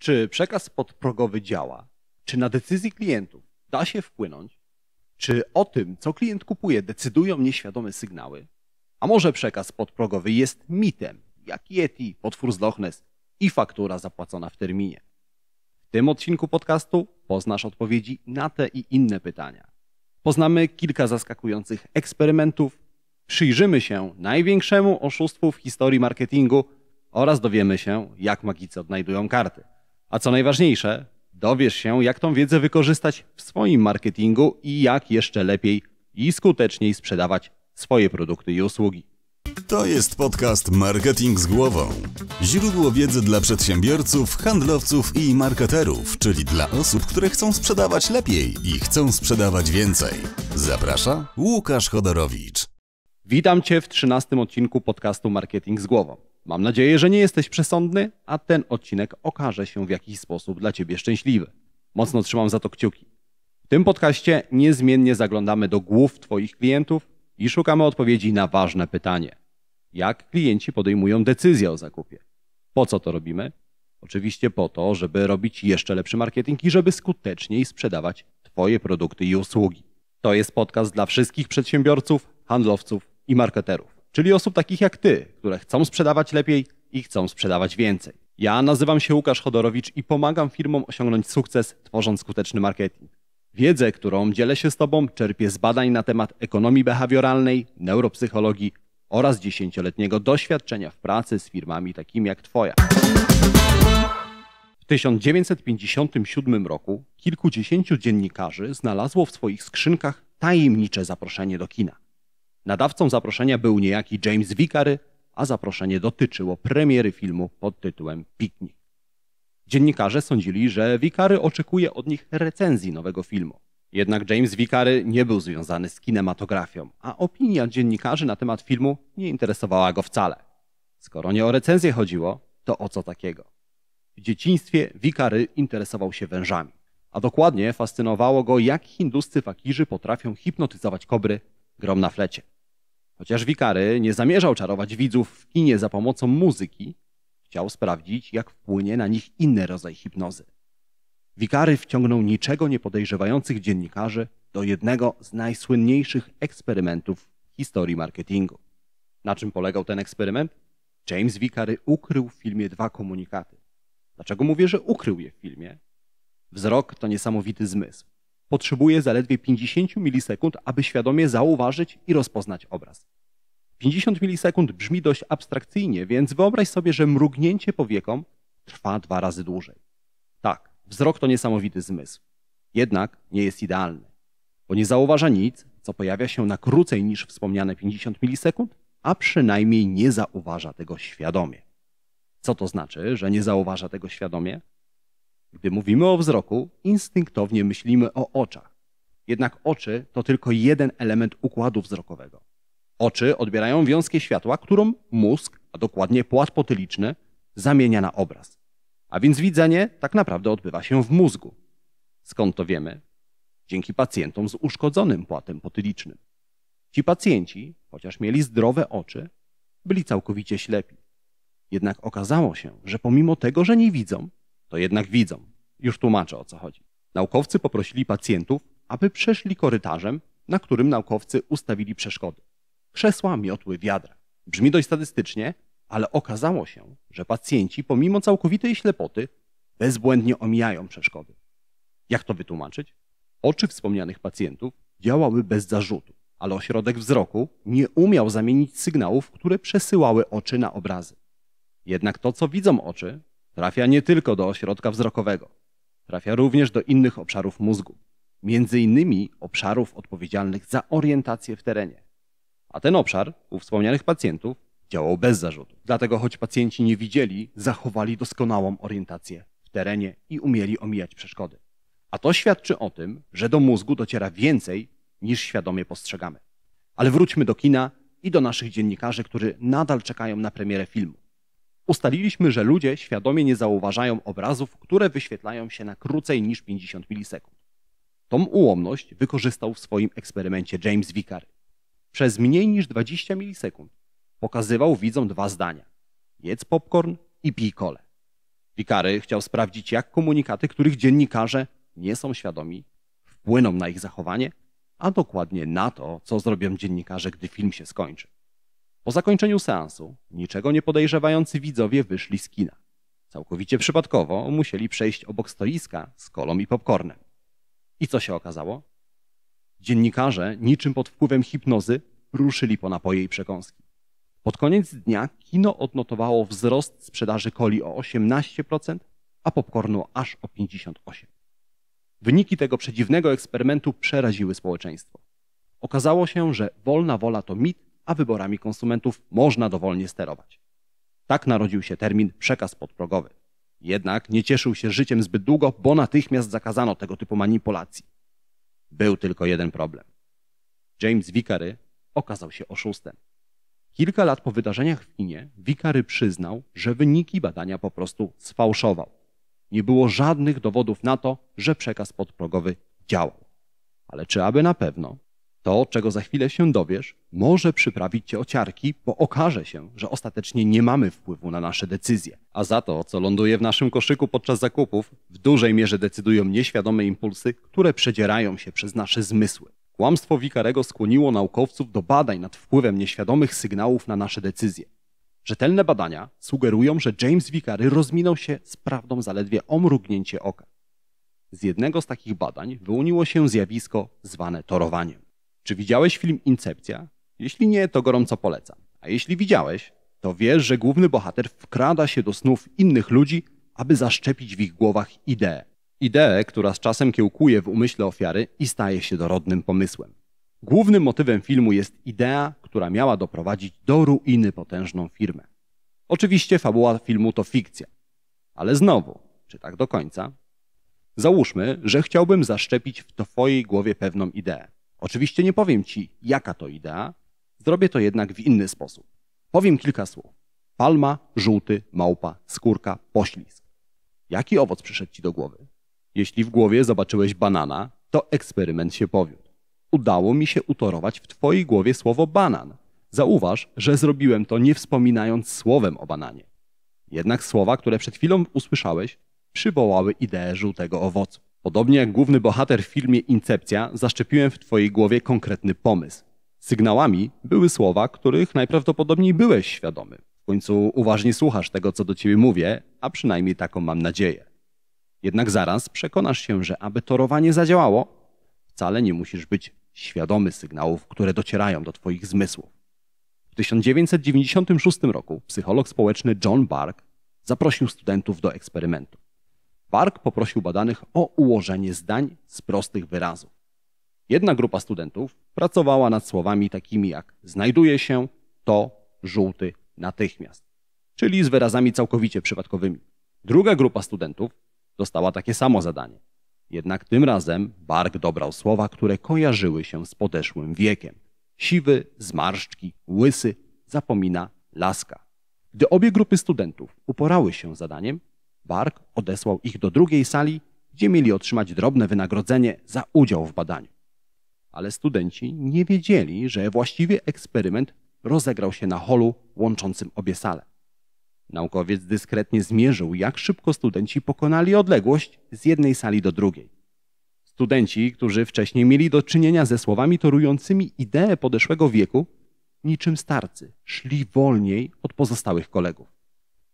Czy przekaz podprogowy działa? Czy na decyzji klientów da się wpłynąć? Czy o tym, co klient kupuje, decydują nieświadome sygnały? A może przekaz podprogowy jest mitem, jak Yeti, potwór z Loch Ness i faktura zapłacona w terminie? W tym odcinku podcastu poznasz odpowiedzi na te i inne pytania. Poznamy kilka zaskakujących eksperymentów, przyjrzymy się największemu oszustwu w historii marketingu oraz dowiemy się, jak magicy odnajdują karty. A co najważniejsze, dowiesz się, jak tą wiedzę wykorzystać w swoim marketingu i jak jeszcze lepiej i skuteczniej sprzedawać swoje produkty i usługi. To jest podcast Marketing z Głową. Źródło wiedzy dla przedsiębiorców, handlowców i marketerów, czyli dla osób, które chcą sprzedawać lepiej i chcą sprzedawać więcej. Zaprasza Łukasz Chodorowicz. Witam Cię w 13 odcinku podcastu Marketing z głową. Mam nadzieję, że nie jesteś przesądny, a ten odcinek okaże się w jakiś sposób dla Ciebie szczęśliwy. Mocno trzymam za to kciuki. W tym podcaście niezmiennie zaglądamy do głów Twoich klientów i szukamy odpowiedzi na ważne pytanie. Jak klienci podejmują decyzję o zakupie? Po co to robimy? Oczywiście po to, żeby robić jeszcze lepszy marketing i żeby skuteczniej sprzedawać Twoje produkty i usługi. To jest podcast dla wszystkich przedsiębiorców, handlowców i marketerów, czyli osób takich jak ty, które chcą sprzedawać lepiej i chcą sprzedawać więcej. Ja nazywam się Łukasz Chodorowicz i pomagam firmom osiągnąć sukces tworząc skuteczny marketing. Wiedzę, którą dzielę się z Tobą, czerpię z badań na temat ekonomii behawioralnej, neuropsychologii oraz dziesięcioletniego doświadczenia w pracy z firmami takimi jak Twoja. W 1957 roku kilkudziesięciu dziennikarzy znalazło w swoich skrzynkach tajemnicze zaproszenie do kina. Nadawcą zaproszenia był niejaki James Vicary, a zaproszenie dotyczyło premiery filmu pod tytułem Piknik. Dziennikarze sądzili, że Vicary oczekuje od nich recenzji nowego filmu. Jednak James Vicary nie był związany z kinematografią, a opinia dziennikarzy na temat filmu nie interesowała go wcale. Skoro nie o recenzję chodziło, to o co takiego? W dzieciństwie Vicary interesował się wężami, a dokładnie fascynowało go, jak hinduscy fakirzy potrafią hipnotyzować kobry grom na flecie. Chociaż wikary nie zamierzał czarować widzów w kinie za pomocą muzyki, chciał sprawdzić, jak wpłynie na nich inny rodzaj hipnozy. Wikary wciągnął niczego nie podejrzewających dziennikarzy do jednego z najsłynniejszych eksperymentów w historii marketingu. Na czym polegał ten eksperyment? James Wikary ukrył w filmie dwa komunikaty. Dlaczego mówię, że ukrył je w filmie? Wzrok to niesamowity zmysł potrzebuje zaledwie 50 milisekund, aby świadomie zauważyć i rozpoznać obraz. 50 milisekund brzmi dość abstrakcyjnie, więc wyobraź sobie, że mrugnięcie powieką trwa dwa razy dłużej. Tak, wzrok to niesamowity zmysł. Jednak nie jest idealny, bo nie zauważa nic, co pojawia się na krócej niż wspomniane 50 milisekund, a przynajmniej nie zauważa tego świadomie. Co to znaczy, że nie zauważa tego świadomie? Gdy mówimy o wzroku, instynktownie myślimy o oczach. Jednak oczy to tylko jeden element układu wzrokowego. Oczy odbierają wiązkie światła, którą mózg, a dokładnie płat potyliczny, zamienia na obraz. A więc widzenie tak naprawdę odbywa się w mózgu. Skąd to wiemy? Dzięki pacjentom z uszkodzonym płatem potylicznym. Ci pacjenci, chociaż mieli zdrowe oczy, byli całkowicie ślepi. Jednak okazało się, że pomimo tego, że nie widzą, to jednak widzą. Już tłumaczę o co chodzi. Naukowcy poprosili pacjentów, aby przeszli korytarzem, na którym naukowcy ustawili przeszkody. Krzesła, miotły, wiadra. Brzmi dość statystycznie, ale okazało się, że pacjenci pomimo całkowitej ślepoty bezbłędnie omijają przeszkody. Jak to wytłumaczyć? Oczy wspomnianych pacjentów działały bez zarzutu, ale ośrodek wzroku nie umiał zamienić sygnałów, które przesyłały oczy na obrazy. Jednak to, co widzą oczy, Trafia nie tylko do ośrodka wzrokowego, trafia również do innych obszarów mózgu, między innymi obszarów odpowiedzialnych za orientację w terenie. A ten obszar u wspomnianych pacjentów działał bez zarzutu. Dlatego choć pacjenci nie widzieli, zachowali doskonałą orientację w terenie i umieli omijać przeszkody. A to świadczy o tym, że do mózgu dociera więcej niż świadomie postrzegamy. Ale wróćmy do kina i do naszych dziennikarzy, którzy nadal czekają na premierę filmu. Ustaliliśmy, że ludzie świadomie nie zauważają obrazów, które wyświetlają się na krócej niż 50 milisekund. Tą ułomność wykorzystał w swoim eksperymencie James Vicary. Przez mniej niż 20 milisekund pokazywał widzom dwa zdania. Jedz popcorn i pij kole. Vicary chciał sprawdzić, jak komunikaty, których dziennikarze nie są świadomi, wpłyną na ich zachowanie, a dokładnie na to, co zrobią dziennikarze, gdy film się skończy. Po zakończeniu seansu niczego nie podejrzewający widzowie wyszli z kina. Całkowicie przypadkowo musieli przejść obok stoiska z kolą i popcornem. I co się okazało? Dziennikarze, niczym pod wpływem hipnozy, ruszyli po napoje i przekąski. Pod koniec dnia kino odnotowało wzrost sprzedaży coli o 18%, a popcornu aż o 58%. Wyniki tego przedziwnego eksperymentu przeraziły społeczeństwo. Okazało się, że wolna wola to mit, a wyborami konsumentów można dowolnie sterować. Tak narodził się termin przekaz podprogowy. Jednak nie cieszył się życiem zbyt długo, bo natychmiast zakazano tego typu manipulacji. Był tylko jeden problem. James Wikary okazał się oszustem. Kilka lat po wydarzeniach w Chinie Wikary przyznał, że wyniki badania po prostu sfałszował. Nie było żadnych dowodów na to, że przekaz podprogowy działał. Ale czy aby na pewno? To, czego za chwilę się dowiesz, może przyprawić cię o ciarki, bo okaże się, że ostatecznie nie mamy wpływu na nasze decyzje. A za to, co ląduje w naszym koszyku podczas zakupów, w dużej mierze decydują nieświadome impulsy, które przedzierają się przez nasze zmysły. Kłamstwo Wikarego skłoniło naukowców do badań nad wpływem nieświadomych sygnałów na nasze decyzje. Rzetelne badania sugerują, że James Wikary rozminął się z prawdą zaledwie o mrugnięcie oka. Z jednego z takich badań wyłoniło się zjawisko zwane torowaniem. Czy widziałeś film Incepcja? Jeśli nie, to gorąco polecam. A jeśli widziałeś, to wiesz, że główny bohater wkrada się do snów innych ludzi, aby zaszczepić w ich głowach ideę. Ideę, która z czasem kiełkuje w umyśle ofiary i staje się dorodnym pomysłem. Głównym motywem filmu jest idea, która miała doprowadzić do ruiny potężną firmę. Oczywiście fabuła filmu to fikcja. Ale znowu, czy tak do końca? Załóżmy, że chciałbym zaszczepić w Twojej głowie pewną ideę. Oczywiście nie powiem ci, jaka to idea, zrobię to jednak w inny sposób. Powiem kilka słów. Palma, żółty, małpa, skórka, poślizg. Jaki owoc przyszedł ci do głowy? Jeśli w głowie zobaczyłeś banana, to eksperyment się powiódł. Udało mi się utorować w twojej głowie słowo banan. Zauważ, że zrobiłem to nie wspominając słowem o bananie. Jednak słowa, które przed chwilą usłyszałeś, przywołały ideę żółtego owocu. Podobnie jak główny bohater w filmie Incepcja, zaszczepiłem w Twojej głowie konkretny pomysł. Sygnałami były słowa, których najprawdopodobniej byłeś świadomy. W końcu uważnie słuchasz tego, co do Ciebie mówię, a przynajmniej taką mam nadzieję. Jednak zaraz przekonasz się, że aby torowanie zadziałało, wcale nie musisz być świadomy sygnałów, które docierają do Twoich zmysłów. W 1996 roku psycholog społeczny John Bark zaprosił studentów do eksperymentu. Park poprosił badanych o ułożenie zdań z prostych wyrazów. Jedna grupa studentów pracowała nad słowami takimi jak znajduje się, to, żółty, natychmiast, czyli z wyrazami całkowicie przypadkowymi. Druga grupa studentów dostała takie samo zadanie. Jednak tym razem Bark dobrał słowa, które kojarzyły się z podeszłym wiekiem. Siwy, zmarszczki, łysy, zapomina, laska. Gdy obie grupy studentów uporały się z zadaniem, Bark odesłał ich do drugiej sali, gdzie mieli otrzymać drobne wynagrodzenie za udział w badaniu. Ale studenci nie wiedzieli, że właściwy eksperyment rozegrał się na holu łączącym obie sale. Naukowiec dyskretnie zmierzył, jak szybko studenci pokonali odległość z jednej sali do drugiej. Studenci, którzy wcześniej mieli do czynienia ze słowami torującymi ideę podeszłego wieku, niczym starcy, szli wolniej od pozostałych kolegów.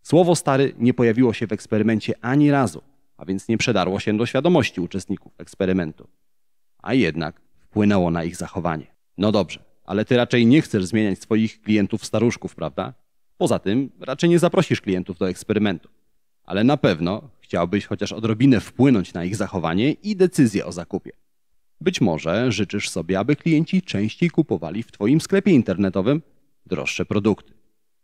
Słowo stary nie pojawiło się w eksperymencie ani razu, a więc nie przedarło się do świadomości uczestników eksperymentu. A jednak wpłynęło na ich zachowanie. No dobrze, ale ty raczej nie chcesz zmieniać swoich klientów staruszków, prawda? Poza tym raczej nie zaprosisz klientów do eksperymentu. Ale na pewno chciałbyś chociaż odrobinę wpłynąć na ich zachowanie i decyzję o zakupie. Być może życzysz sobie, aby klienci częściej kupowali w Twoim sklepie internetowym droższe produkty.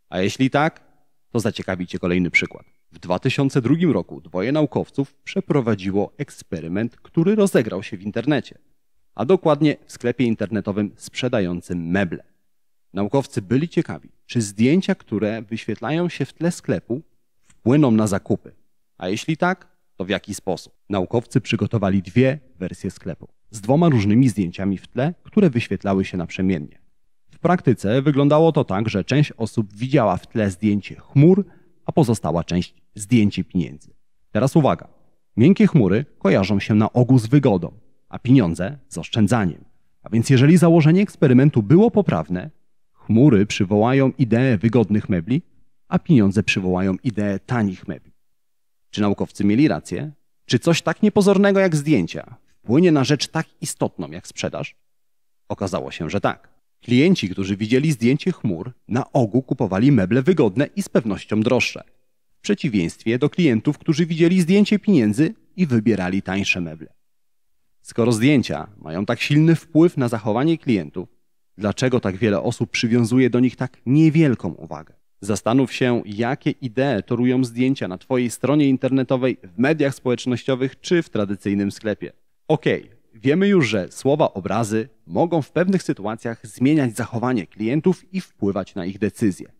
A jeśli tak, to zaciekawi Cię kolejny przykład. W 2002 roku dwoje naukowców przeprowadziło eksperyment, który rozegrał się w internecie, a dokładnie w sklepie internetowym sprzedającym meble. Naukowcy byli ciekawi, czy zdjęcia, które wyświetlają się w tle sklepu, wpłyną na zakupy, a jeśli tak, to w jaki sposób. Naukowcy przygotowali dwie wersje sklepu z dwoma różnymi zdjęciami w tle, które wyświetlały się naprzemiennie praktyce wyglądało to tak, że część osób widziała w tle zdjęcie chmur, a pozostała część zdjęcie pieniędzy. Teraz uwaga. Miękkie chmury kojarzą się na ogół z wygodą, a pieniądze z oszczędzaniem. A więc jeżeli założenie eksperymentu było poprawne, chmury przywołają ideę wygodnych mebli, a pieniądze przywołają ideę tanich mebli. Czy naukowcy mieli rację? Czy coś tak niepozornego jak zdjęcia wpłynie na rzecz tak istotną jak sprzedaż? Okazało się, że tak. Klienci, którzy widzieli zdjęcie chmur, na ogół kupowali meble wygodne i z pewnością droższe. W przeciwieństwie do klientów, którzy widzieli zdjęcie pieniędzy i wybierali tańsze meble. Skoro zdjęcia mają tak silny wpływ na zachowanie klientów, dlaczego tak wiele osób przywiązuje do nich tak niewielką uwagę? Zastanów się, jakie idee torują zdjęcia na Twojej stronie internetowej, w mediach społecznościowych czy w tradycyjnym sklepie. Okej, okay. Wiemy już, że słowa obrazy mogą w pewnych sytuacjach zmieniać zachowanie klientów i wpływać na ich decyzje.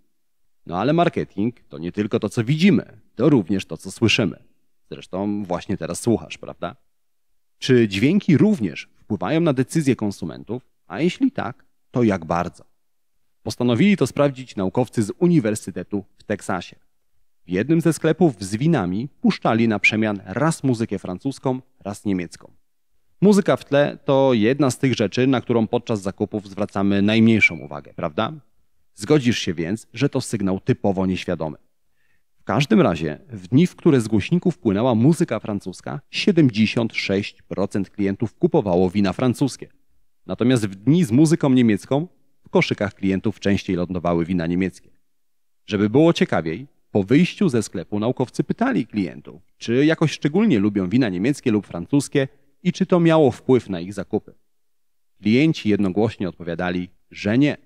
No ale marketing to nie tylko to, co widzimy, to również to, co słyszymy. Zresztą właśnie teraz słuchasz, prawda? Czy dźwięki również wpływają na decyzje konsumentów? A jeśli tak, to jak bardzo? Postanowili to sprawdzić naukowcy z Uniwersytetu w Teksasie. W jednym ze sklepów z winami puszczali na przemian raz muzykę francuską, raz niemiecką. Muzyka w tle to jedna z tych rzeczy, na którą podczas zakupów zwracamy najmniejszą uwagę, prawda? Zgodzisz się więc, że to sygnał typowo nieświadomy. W każdym razie, w dni, w które z głośników płynęła muzyka francuska, 76% klientów kupowało wina francuskie. Natomiast w dni z muzyką niemiecką w koszykach klientów częściej lądowały wina niemieckie. Żeby było ciekawiej, po wyjściu ze sklepu naukowcy pytali klientów, czy jakoś szczególnie lubią wina niemieckie lub francuskie, i czy to miało wpływ na ich zakupy. Klienci jednogłośnie odpowiadali, że nie.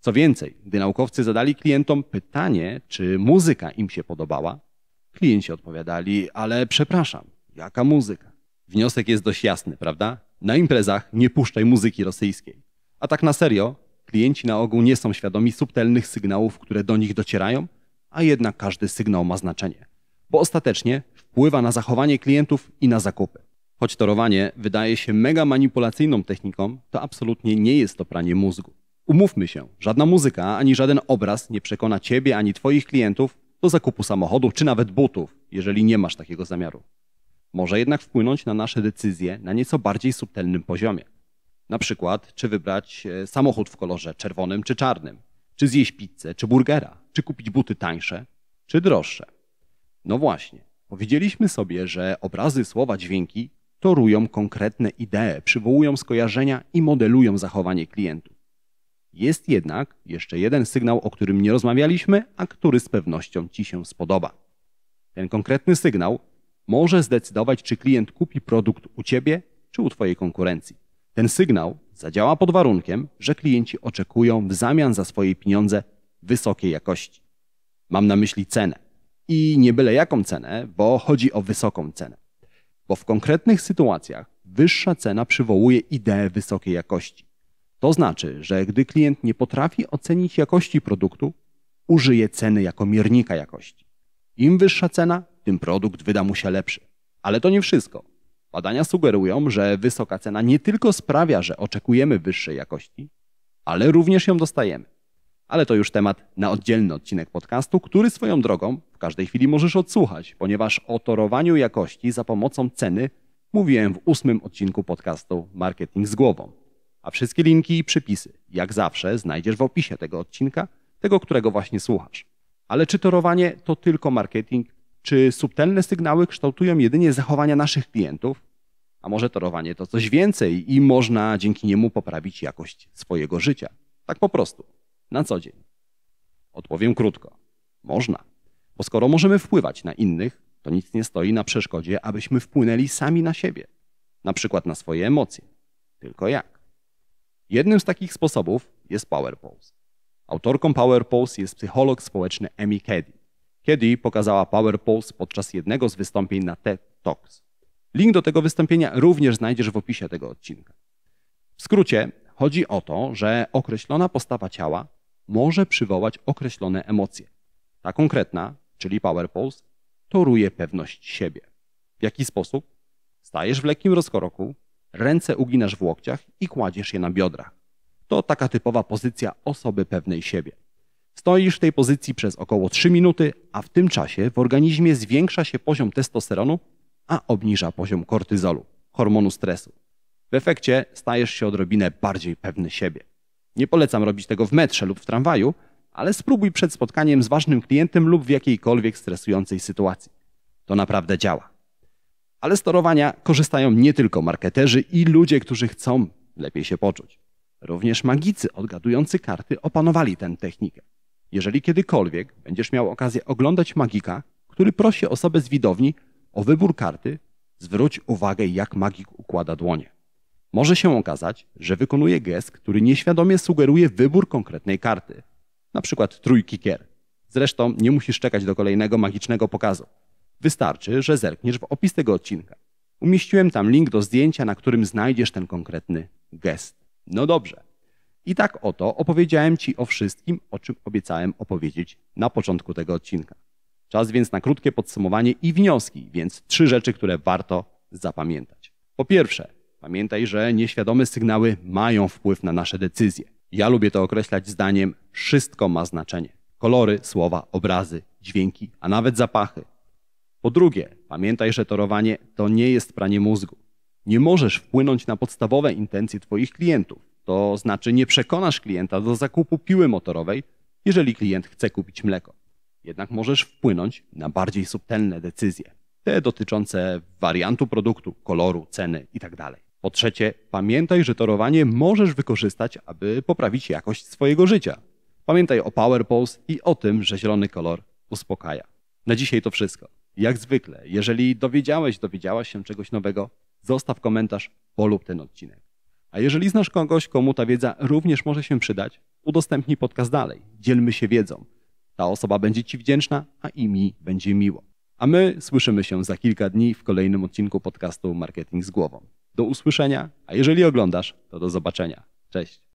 Co więcej, gdy naukowcy zadali klientom pytanie, czy muzyka im się podobała, klienci odpowiadali, ale przepraszam, jaka muzyka? Wniosek jest dość jasny, prawda? Na imprezach nie puszczaj muzyki rosyjskiej. A tak na serio, klienci na ogół nie są świadomi subtelnych sygnałów, które do nich docierają, a jednak każdy sygnał ma znaczenie, bo ostatecznie wpływa na zachowanie klientów i na zakupy. Choć torowanie wydaje się mega manipulacyjną techniką, to absolutnie nie jest to pranie mózgu. Umówmy się, żadna muzyka ani żaden obraz nie przekona ciebie ani twoich klientów do zakupu samochodów czy nawet butów, jeżeli nie masz takiego zamiaru. Może jednak wpłynąć na nasze decyzje na nieco bardziej subtelnym poziomie. Na przykład, czy wybrać e, samochód w kolorze czerwonym czy czarnym, czy zjeść pizzę czy burgera, czy kupić buty tańsze czy droższe. No właśnie, powiedzieliśmy sobie, że obrazy, słowa, dźwięki torują konkretne idee, przywołują skojarzenia i modelują zachowanie klientów. Jest jednak jeszcze jeden sygnał, o którym nie rozmawialiśmy, a który z pewnością Ci się spodoba. Ten konkretny sygnał może zdecydować, czy klient kupi produkt u Ciebie czy u Twojej konkurencji. Ten sygnał zadziała pod warunkiem, że klienci oczekują w zamian za swoje pieniądze wysokiej jakości. Mam na myśli cenę. I nie byle jaką cenę, bo chodzi o wysoką cenę bo w konkretnych sytuacjach wyższa cena przywołuje ideę wysokiej jakości. To znaczy, że gdy klient nie potrafi ocenić jakości produktu, użyje ceny jako miernika jakości. Im wyższa cena, tym produkt wyda mu się lepszy. Ale to nie wszystko. Badania sugerują, że wysoka cena nie tylko sprawia, że oczekujemy wyższej jakości, ale również ją dostajemy. Ale to już temat na oddzielny odcinek podcastu, który swoją drogą każdej chwili możesz odsłuchać, ponieważ o torowaniu jakości za pomocą ceny mówiłem w ósmym odcinku podcastu Marketing z głową. A wszystkie linki i przypisy, jak zawsze, znajdziesz w opisie tego odcinka, tego, którego właśnie słuchasz. Ale czy torowanie to tylko marketing? Czy subtelne sygnały kształtują jedynie zachowania naszych klientów? A może torowanie to coś więcej i można dzięki niemu poprawić jakość swojego życia? Tak po prostu, na co dzień. Odpowiem krótko. Można. Bo skoro możemy wpływać na innych, to nic nie stoi na przeszkodzie, abyśmy wpłynęli sami na siebie, na przykład na swoje emocje. Tylko jak? Jednym z takich sposobów jest Power Pose. Autorką Power Pose jest psycholog społeczny Amy Cady. Cady pokazała Power Pose podczas jednego z wystąpień na TED Talks. Link do tego wystąpienia również znajdziesz w opisie tego odcinka. W skrócie chodzi o to, że określona postawa ciała może przywołać określone emocje. Ta konkretna czyli power pose, toruje pewność siebie. W jaki sposób? Stajesz w lekkim rozkoroku, ręce uginasz w łokciach i kładziesz je na biodrach. To taka typowa pozycja osoby pewnej siebie. Stoisz w tej pozycji przez około 3 minuty, a w tym czasie w organizmie zwiększa się poziom testosteronu, a obniża poziom kortyzolu, hormonu stresu. W efekcie stajesz się odrobinę bardziej pewny siebie. Nie polecam robić tego w metrze lub w tramwaju, ale spróbuj przed spotkaniem z ważnym klientem lub w jakiejkolwiek stresującej sytuacji. To naprawdę działa. Ale z torowania korzystają nie tylko marketerzy i ludzie, którzy chcą lepiej się poczuć. Również magicy odgadujący karty opanowali tę technikę. Jeżeli kiedykolwiek będziesz miał okazję oglądać magika, który prosi osobę z widowni o wybór karty, zwróć uwagę, jak magik układa dłonie. Może się okazać, że wykonuje gest, który nieświadomie sugeruje wybór konkretnej karty – na przykład trójki kier. Zresztą nie musisz czekać do kolejnego magicznego pokazu. Wystarczy, że zerkniesz w opis tego odcinka. Umieściłem tam link do zdjęcia, na którym znajdziesz ten konkretny gest. No dobrze. I tak oto opowiedziałem Ci o wszystkim, o czym obiecałem opowiedzieć na początku tego odcinka. Czas więc na krótkie podsumowanie i wnioski, więc trzy rzeczy, które warto zapamiętać. Po pierwsze, pamiętaj, że nieświadome sygnały mają wpływ na nasze decyzje. Ja lubię to określać zdaniem: wszystko ma znaczenie. Kolory, słowa, obrazy, dźwięki, a nawet zapachy. Po drugie, pamiętaj, że torowanie to nie jest pranie mózgu. Nie możesz wpłynąć na podstawowe intencje Twoich klientów. To znaczy, nie przekonasz klienta do zakupu piły motorowej, jeżeli klient chce kupić mleko. Jednak możesz wpłynąć na bardziej subtelne decyzje, te dotyczące wariantu produktu, koloru, ceny itd. Tak po trzecie, pamiętaj, że torowanie możesz wykorzystać, aby poprawić jakość swojego życia. Pamiętaj o Power Pose i o tym, że zielony kolor uspokaja. Na dzisiaj to wszystko. Jak zwykle, jeżeli dowiedziałeś, dowiedziałaś się czegoś nowego, zostaw komentarz, polub ten odcinek. A jeżeli znasz kogoś, komu ta wiedza również może się przydać, udostępnij podcast dalej. Dzielmy się wiedzą. Ta osoba będzie Ci wdzięczna, a i mi będzie miło. A my słyszymy się za kilka dni w kolejnym odcinku podcastu Marketing z Głową. Do usłyszenia, a jeżeli oglądasz, to do zobaczenia. Cześć.